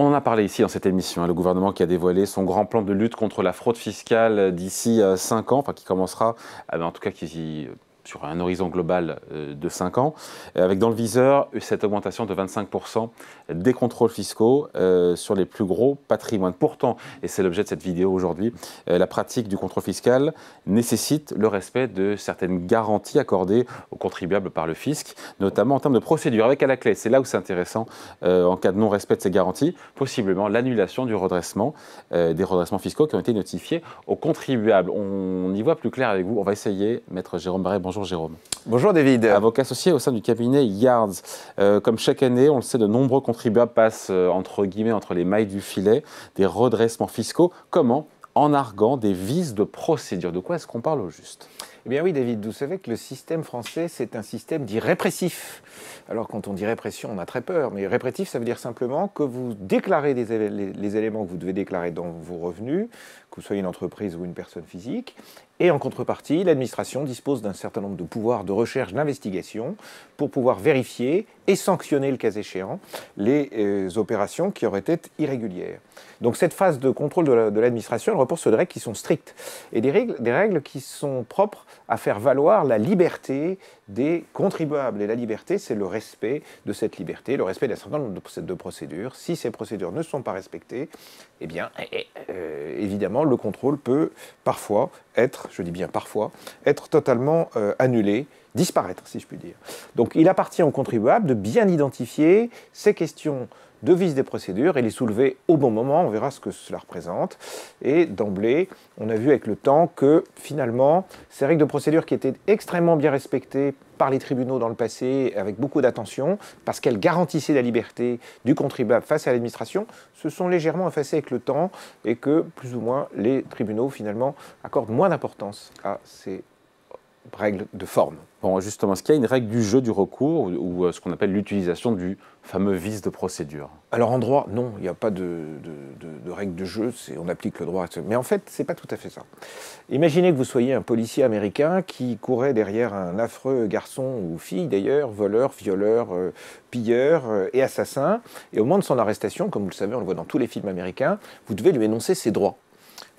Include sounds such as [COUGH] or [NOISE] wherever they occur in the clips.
On en a parlé ici dans cette émission, hein, le gouvernement qui a dévoilé son grand plan de lutte contre la fraude fiscale d'ici 5 euh, ans, enfin qui commencera, euh, en tout cas qui euh, sur un horizon global euh, de 5 ans, euh, avec dans le viseur euh, cette augmentation de 25% des contrôles fiscaux sur les plus gros patrimoines. Pourtant, et c'est l'objet de cette vidéo aujourd'hui, la pratique du contrôle fiscal nécessite le respect de certaines garanties accordées aux contribuables par le fisc, notamment en termes de procédure, avec à la clé, c'est là où c'est intéressant, en cas de non-respect de ces garanties, possiblement l'annulation du redressement, des redressements fiscaux qui ont été notifiés aux contribuables. On y voit plus clair avec vous, on va essayer, Maître Jérôme Barret, bonjour. Bonjour Jérôme. Bonjour David. Avocat associé au sein du cabinet Yards. Euh, comme chaque année, on le sait, de nombreux contribuables passent euh, entre guillemets entre les mailles du filet des redressements fiscaux. Comment En arguant des vices de procédure. De quoi est-ce qu'on parle au juste eh bien oui, David, vous savez que le système français, c'est un système dit répressif. Alors quand on dit répression, on a très peur, mais répressif, ça veut dire simplement que vous déclarez les éléments que vous devez déclarer dans vos revenus, que vous soyez une entreprise ou une personne physique, et en contrepartie, l'administration dispose d'un certain nombre de pouvoirs de recherche, d'investigation, pour pouvoir vérifier et sanctionner, le cas échéant, les euh, opérations qui auraient été irrégulières. Donc cette phase de contrôle de l'administration, elle repose sur des règles qui sont strictes, et des règles, des règles qui sont propres à faire valoir la liberté des contribuables. Et la liberté, c'est le respect de cette liberté, le respect d'un certain nombre de procédures. Si ces procédures ne sont pas respectées, eh bien, eh, eh, euh, évidemment, le contrôle peut parfois être, je dis bien parfois, être totalement euh, annulé, disparaître, si je puis dire. Donc, il appartient aux contribuables de bien identifier ces questions devise des procédures et les soulever au bon moment. On verra ce que cela représente. Et d'emblée, on a vu avec le temps que finalement, ces règles de procédure qui étaient extrêmement bien respectées par les tribunaux dans le passé avec beaucoup d'attention, parce qu'elles garantissaient la liberté du contribuable face à l'administration, se sont légèrement effacées avec le temps et que plus ou moins les tribunaux finalement accordent moins d'importance à ces règle de forme. Bon, justement, est-ce qu'il y a une règle du jeu du recours ou, euh, ce qu'on appelle l'utilisation du fameux vice de procédure Alors en droit, non, il n'y a pas de, de, de, règle de jeu, on applique le droit. Mais en fait, c'est pas tout à fait ça. Imaginez que vous soyez un policier américain qui courait derrière un affreux garçon ou fille d'ailleurs, voleur, violeur, euh, pilleur euh, et assassin, et au moment de son arrestation, comme vous le savez, on le voit dans tous les films américains, vous devez lui énoncer ses droits.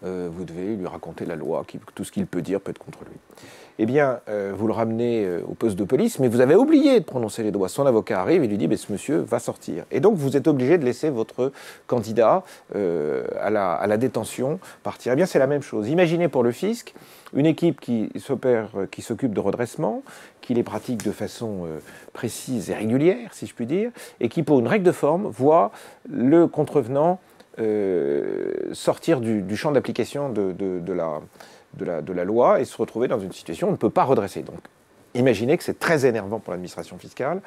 Euh, vous devez lui raconter la loi, qui, tout ce qu'il peut dire peut être contre lui. Eh bien, euh, vous le ramenez euh, au poste de police, mais vous avez oublié de prononcer les doigts. Son avocat arrive et lui dit mais Ce monsieur va sortir. Et donc, vous êtes obligé de laisser votre candidat à la, à, la, détention partir. Eh bien, c'est la même chose. Imaginez pour le fisc une équipe qui s'occupe de redressement, qui les pratique de façon précise et régulière, si je puis dire, et qui, pour une règle de forme, voit le contrevenant euh, sortir du, champ d'application de, de, la, de, la, loi et se retrouver dans une situation où on ne peut pas redresser. Donc, imaginez que c'est très énervant pour l'administration fiscale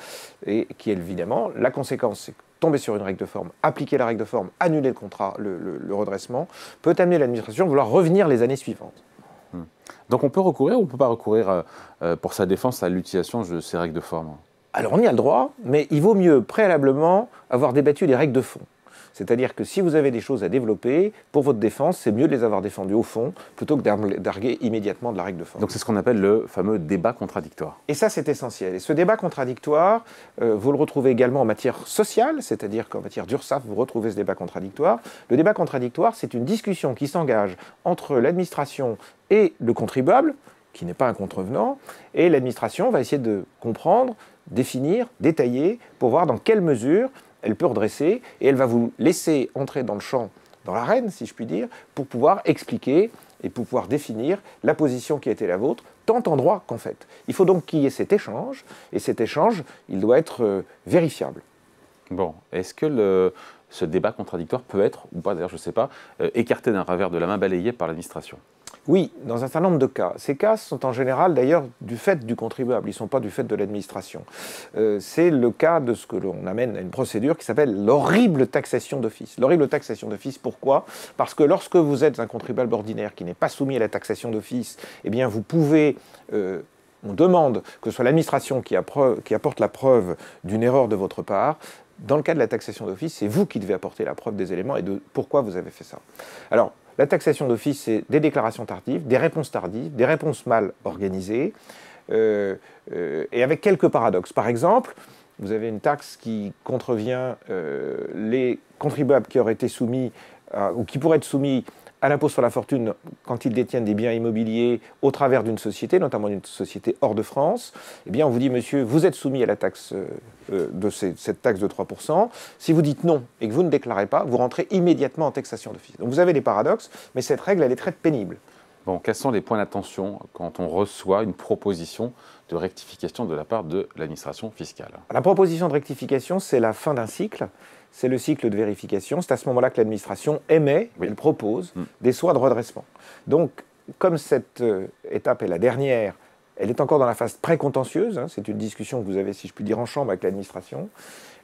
et qui évidemment la conséquence, c'est tomber sur une règle de forme, appliquer la règle de forme, annuler le contrat, le, redressement, peut amener l'administration à vouloir revenir les années suivantes. Hmm. Donc on peut recourir ou on ne peut pas recourir euh, euh, pour sa défense à l'utilisation de ces règles de forme Alors on y a le droit, mais il vaut mieux préalablement avoir débattu des règles de fond. C'est-à-dire que si vous avez des choses à développer, pour votre défense, c'est mieux de les avoir défendues au fond plutôt que d'arguer immédiatement de la règle de fond. Donc c'est ce qu'on appelle le fameux débat contradictoire. Et ça, c'est essentiel. Et ce débat contradictoire, euh, vous le retrouvez également en matière sociale, c'est-à-dire qu'en matière d'URSAF, vous retrouvez ce débat contradictoire. Le débat contradictoire, c'est une discussion qui s'engage entre l'administration et le contribuable, qui n'est pas un contrevenant, et l'administration va essayer de comprendre, définir, détailler, pour voir dans quelle mesure elle peut redresser et elle va vous laisser entrer dans le champ, dans l'arène, si je puis dire, pour pouvoir expliquer et pour pouvoir définir la position qui a été la vôtre, tant en droit qu'en fait. Il faut donc qu'il y ait cet échange, et cet échange, il doit être euh, vérifiable. Bon, est-ce que ce débat contradictoire peut être, ou pas d'ailleurs, je ne sais pas, euh, écarté d'un revers de la main balayé par l'administration oui, dans un certain nombre de cas. Ces cas sont en général d'ailleurs du fait du contribuable, ils ne sont pas du fait de l'administration. Euh, c'est le cas de ce que l'on amène à une procédure qui s'appelle l'horrible taxation d'office. L'horrible taxation d'office, pourquoi Parce que lorsque vous êtes un contribuable ordinaire qui n'est pas soumis à la taxation d'office, eh bien vous pouvez... Euh, on demande que ce soit l'administration qui, qui apporte la preuve d'une erreur de votre part, dans le cas de la taxation d'office, c'est vous qui devez apporter la preuve des éléments et de pourquoi vous avez fait ça. Alors, la taxation d'office, c'est des déclarations tardives, des réponses tardives, des réponses mal organisées, euh, euh, et avec quelques paradoxes. Par exemple, vous avez une taxe qui contrevient euh, les contribuables qui auraient été soumis ou qui pourraient être soumis à l'impôt sur la fortune quand ils détiennent des biens immobiliers au travers d'une société, notamment d'une société hors de France, eh bien on vous dit, monsieur, vous êtes soumis à la taxe euh, de cette taxe de 3%. Si vous dites non et que vous ne déclarez pas, vous rentrez immédiatement en taxation d'office. Donc vous avez des paradoxes, mais cette règle, elle est très pénible. Bon, quels sont les points d'attention quand on reçoit une proposition de rectification de la part de l'administration fiscale La proposition de rectification, c'est la fin d'un cycle c'est le cycle de vérification. C'est à ce moment-là que l'administration émet, elle propose, mm. des soins de redressement. Donc, comme cette euh, étape est la dernière, elle est encore dans la phase pré-contentieuse, hein. c'est une discussion que vous avez, si je puis dire, en chambre avec l'administration.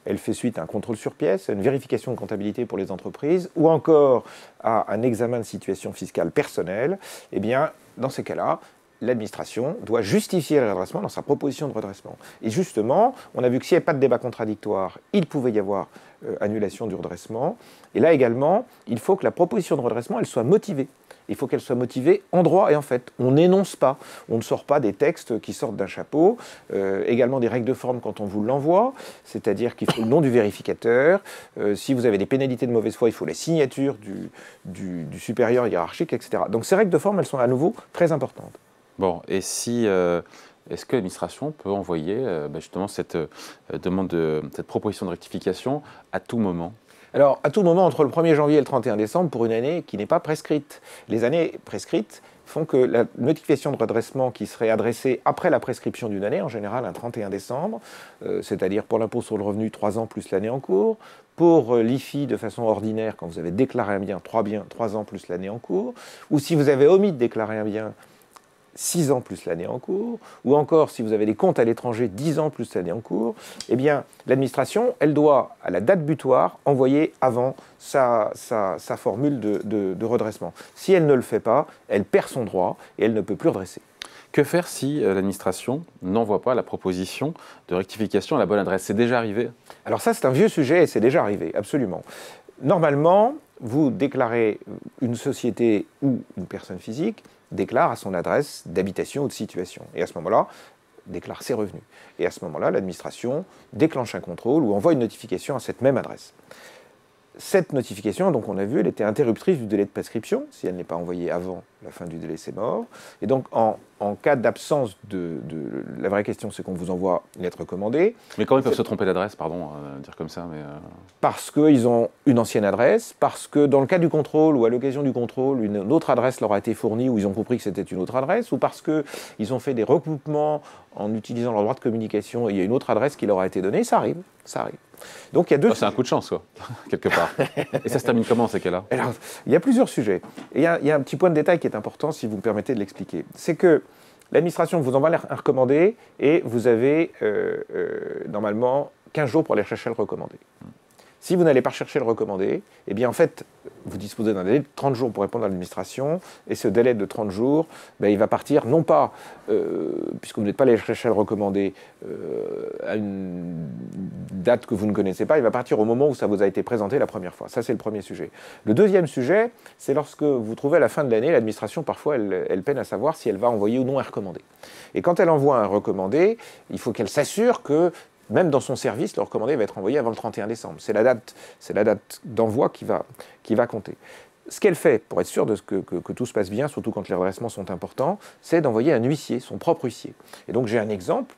Elle fait suite à un contrôle sur pièce, à une vérification de comptabilité pour les entreprises, ou encore à un examen de situation fiscale personnelle. Eh bien, dans ces cas-là, l'administration doit justifier le redressement dans sa proposition de redressement. Et justement, on a vu que s'il n'y avait pas de débat contradictoire, il pouvait y avoir euh, annulation du redressement. Et là également, il faut que la proposition de redressement, elle soit motivée. Il faut qu'elle soit motivée en droit et en fait. On n'énonce pas, on ne sort pas des textes qui sortent d'un chapeau. Euh, également des règles de forme quand on vous l'envoie, c'est-à-dire qu'il faut le nom du vérificateur. Euh, si vous avez des pénalités de mauvaise foi, il faut la signature du, du supérieur hiérarchique, etc. Donc ces règles de forme, elles sont à nouveau très importantes. Bon, et si euh, est-ce que l'administration peut envoyer euh, bah, justement cette euh, demande de cette proposition de rectification à tout moment Alors à tout moment entre le 1er janvier et le 31 décembre pour une année qui n'est pas prescrite. Les années prescrites font que la notification de redressement qui serait adressée après la prescription d'une année, en général un 31 décembre, c'est-à-dire pour l'impôt sur le revenu 3 ans plus l'année en cours, pour l'IFI de façon ordinaire quand vous avez déclaré un bien 3, biens, 3 ans plus l'année en cours, ou si vous avez omis de déclarer un bien 6 ans plus l'année en cours, ou encore si vous avez des comptes à l'étranger, 10 ans plus l'année en cours, eh bien l'administration, elle doit, à la date butoir, envoyer avant sa, formule de, de redressement. Si elle ne le fait pas, elle perd son droit et elle ne peut plus redresser. Que faire si euh, l'administration n'envoie pas la proposition de rectification à la bonne adresse C'est déjà arrivé Alors ça, c'est un vieux sujet et c'est déjà arrivé, absolument. Normalement, vous déclarez une société ou une personne physique déclare à son adresse d'habitation ou de situation. Et à ce moment-là, déclare ses revenus. Et à ce moment-là, l'administration déclenche un contrôle ou envoie une notification à cette même adresse cette notification, donc on a vu, elle était interruptrice du délai de prescription, si elle n'est pas envoyée avant la fin du délai, c'est mort. Et donc, en, cas d'absence de, La vraie question, c'est qu'on vous envoie une lettre commandée. Mais quand ils peuvent se tromper d'adresse, pardon, euh, dire comme ça, mais... Euh, parce qu'ils ont une ancienne adresse, parce que dans le cas du contrôle, ou à l'occasion du contrôle, une autre adresse leur a été fournie, ou ils ont compris que c'était une autre adresse, ou parce qu'ils ont fait des recoupements en utilisant leur droit de communication, et il y a une autre adresse qui leur a été donnée, ça arrive, ça arrive. Donc il y a deux. Ah, c'est un coup de chance, quoi, [LAUGHS] quelque part. et ça se termine comment ces cas-là il y a plusieurs sujets. il y, a, un petit point de détail qui est important, si vous me permettez de l'expliquer. C'est que l'administration vous envoie un recommandé et vous avez euh, euh, normalement 15 jours pour aller chercher le recommandé. Si vous n'allez pas chercher le recommandé, eh bien en fait, vous disposez d'un délai de 30 jours pour répondre à l'administration, et ce délai de 30 jours, ben, il va partir non pas, euh, puisque vous n'êtes pas allé chercher le recommandé euh, à une date que vous ne connaissez pas, il va partir au moment où ça vous a été présenté la première fois. Ça, c'est le premier sujet. Le deuxième sujet, c'est lorsque vous trouvez à la fin de l'année, l'administration, parfois, elle, elle, peine à savoir si elle va envoyer ou non un recommandé. Et quand elle envoie un recommandé, il faut qu'elle s'assure que même dans son service, le recommandé va être envoyé avant le 31 décembre. C'est la date, d'envoi qui va, compter. Ce qu'elle fait, pour être sûre de que, que, tout se passe bien, surtout quand les redressements sont importants, c'est d'envoyer un huissier, son propre huissier. Et donc j'ai un exemple,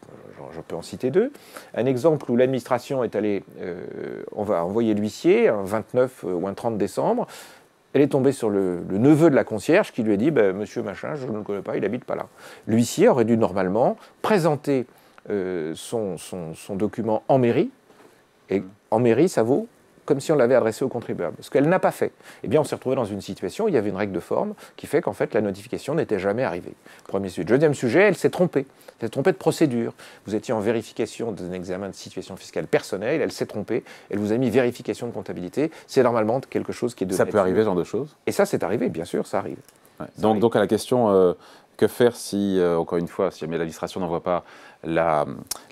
je peux en citer deux, un exemple où l'administration est allée, euh, on va envoyer l'huissier un 29 euh, ou un 30 décembre, elle est tombée sur le, neveu de la concierge qui lui a dit bah, Monsieur Machin, je ne le connais pas, il habite pas là. L'huissier aurait dû normalement présenter euh, son, document en mairie, et mm. en mairie, ça vaut comme si on l'avait adressé au contribuable. Ce qu'elle n'a pas fait. Eh bien, on s'est retrouvé dans une situation où il y avait une règle de forme qui fait qu'en fait, la notification n'était jamais arrivée. Premier sujet. Deuxième sujet, elle s'est trompée. Elle s'est trompée de procédure. Vous étiez en vérification d'un examen de situation fiscale personnelle, elle s'est trompée, elle vous a mis vérification de comptabilité. C'est normalement quelque chose qui est de... Ça peut arriver, ce genre de choses Et ça, c'est arrivé, bien sûr, ça arrive. donc, donc, à la question, euh, que faire si, euh, encore une fois, si jamais l'administration n'envoie pas la,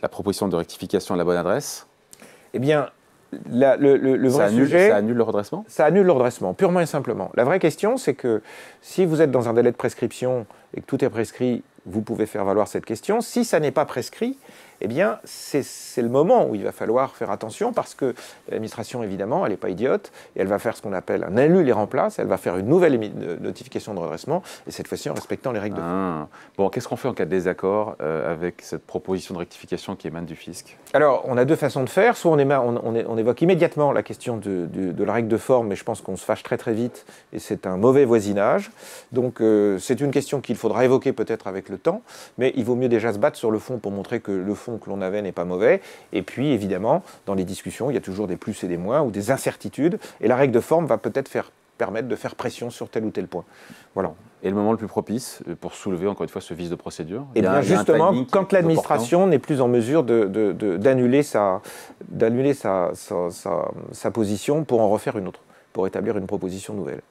proposition de rectification à la bonne adresse Eh bien, le, vrai sujet... Ça annule le redressement Ça annule le redressement, purement et simplement. La vraie question, c'est que si vous êtes dans un délai de prescription et que tout est prescrit, vous pouvez faire valoir cette question. Si ça n'est pas prescrit, eh bien, c'est le moment où il va falloir faire attention parce que l'administration, évidemment, elle n'est pas idiote et elle va faire ce qu'on appelle un élu les remplace, elle va faire une nouvelle notification de redressement et cette fois-ci en respectant les règles de forme. Ah. Bon, qu'est-ce qu'on fait en cas de désaccord euh, avec cette proposition de rectification qui émane du fisc Alors, on a deux façons de faire. Soit on, on, évoque immédiatement la question de, la règle de forme, mais je pense qu'on se fâche très très vite et c'est un mauvais voisinage. Donc, euh, c'est une question qu'il faudra évoquer peut-être avec le temps, mais il vaut mieux déjà se battre sur le fond pour montrer que le fond que l'on avait n'est pas mauvais. Et puis, évidemment, dans les discussions, il y a toujours des plus et des moins ou des incertitudes. Et la règle de forme va peut-être faire permettre de faire pression sur tel ou tel point. Voilà. Et le moment le plus propice euh, pour soulever encore une fois ce vice de procédure Et eh bien justement, quand l'administration n'est plus en mesure d'annuler sa, sa, sa, position pour en refaire une autre, pour établir une proposition nouvelle.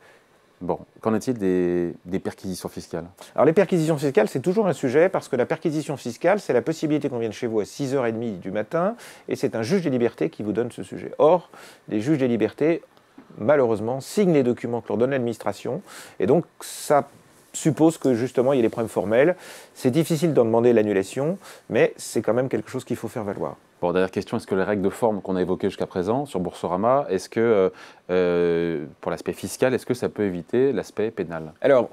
Bon, qu'en est-il des, perquisitions fiscales Alors les perquisitions fiscales, c'est toujours un sujet parce que la perquisition fiscale, c'est la possibilité qu'on vienne chez vous à 6h30 du matin et c'est un juge des libertés qui vous donne ce sujet. Or, les juges des libertés, malheureusement, signent les documents que leur donne l'administration et donc ça suppose que justement il y a des problèmes formels. C'est difficile d'en demander l'annulation, mais c'est quand même quelque chose qu'il faut faire valoir. Bon, dernière question, est-ce que les règles de forme qu'on a évoquées jusqu'à présent sur Boursorama, est-ce que, euh, euh, pour l'aspect fiscal, est-ce que ça peut éviter l'aspect pénal Alors,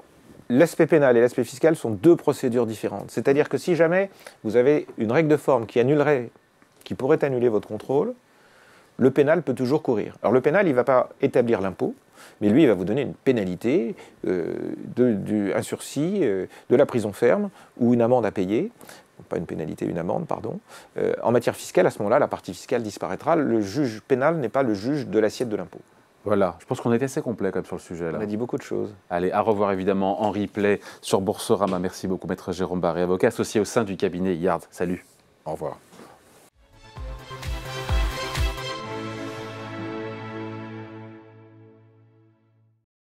l'aspect pénal et l'aspect fiscal sont deux procédures différentes. C'est-à-dire que si jamais vous avez une règle de forme qui annulerait, qui pourrait annuler votre contrôle, le pénal peut toujours courir. Alors le pénal, il ne va pas établir l'impôt, mais lui, il va vous donner une pénalité, euh, du, un sursis, de la prison ferme ou une amende à payer pas une pénalité, une amende, pardon. Euh, en matière fiscale, à ce moment-là, la partie fiscale disparaîtra. Le juge pénal n'est pas le juge de l'assiette de l'impôt. Voilà, je pense qu'on est assez complet comme sur le sujet. Là. On a dit beaucoup de choses. Allez, à revoir évidemment en replay sur Boursorama. Merci beaucoup, maître Jérôme Barré, avocat associé au sein du cabinet Yard. Salut. Au revoir.